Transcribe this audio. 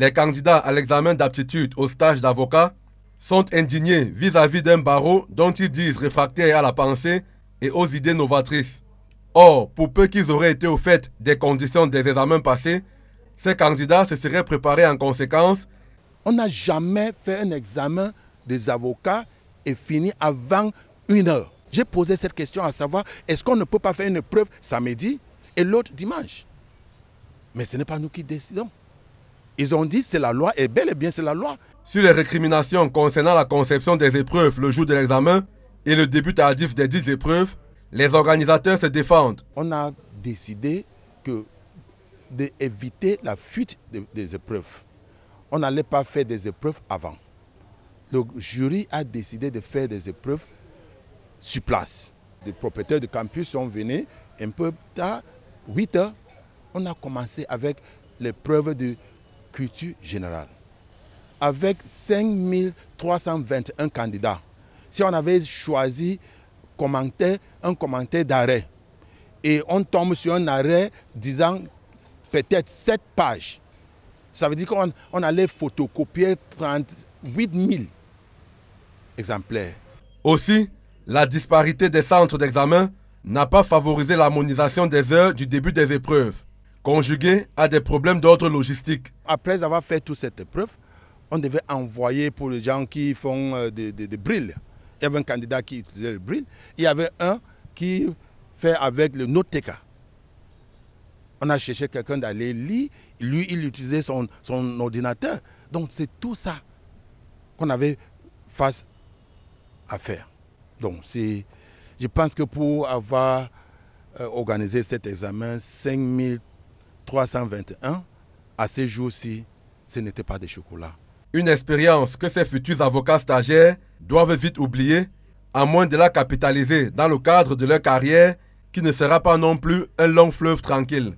les candidats à l'examen d'aptitude au stage d'avocat sont indignés vis-à-vis d'un barreau dont ils disent réfractaire à la pensée et aux idées novatrices. Or, pour peu qu'ils auraient été au fait des conditions des examens passés, ces candidats se seraient préparés en conséquence. On n'a jamais fait un examen des avocats et fini avant une heure. J'ai posé cette question à savoir, est-ce qu'on ne peut pas faire une preuve samedi et l'autre dimanche Mais ce n'est pas nous qui décidons. Ils ont dit c'est la loi et bel et bien c'est la loi. Sur les récriminations concernant la conception des épreuves le jour de l'examen et le début tardif des dix épreuves, les organisateurs se défendent. On a décidé que d'éviter la fuite des épreuves. On n'allait pas faire des épreuves avant. Le jury a décidé de faire des épreuves sur place. Les propriétaires de campus sont venus un peu tard, 8 heures. On a commencé avec l'épreuve du culture générale. Avec 5321 candidats, si on avait choisi un commentaire d'arrêt et on tombe sur un arrêt disant peut-être 7 pages, ça veut dire qu'on on allait photocopier 38 000 exemplaires. Aussi, la disparité des centres d'examen n'a pas favorisé l'harmonisation des heures du début des épreuves conjugué à des problèmes d'autres logistique. Après avoir fait toute cette épreuve, on devait envoyer pour les gens qui font euh, des, des, brilles. Il y avait un candidat qui utilisait le bril. Il y avait un qui fait avec le Noteka. On a cherché quelqu'un d'aller lire. Lui, il utilisait son, ordinateur. Donc, c'est tout ça qu'on avait face à faire. Donc, je pense que pour avoir euh, organisé cet examen, 5000 321, à ces jours-ci, ce n'était pas des chocolats. Une expérience que ces futurs avocats stagiaires doivent vite oublier, à moins de la capitaliser dans le cadre de leur carrière, qui ne sera pas non plus un long fleuve tranquille.